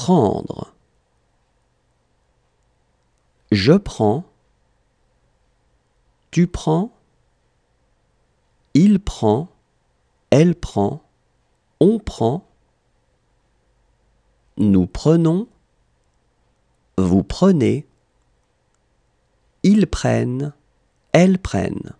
prendre. Je prends. Tu prends. Il prend. Elle prend. On prend. Nous prenons. Vous prenez. Ils prennent. Elles prennent.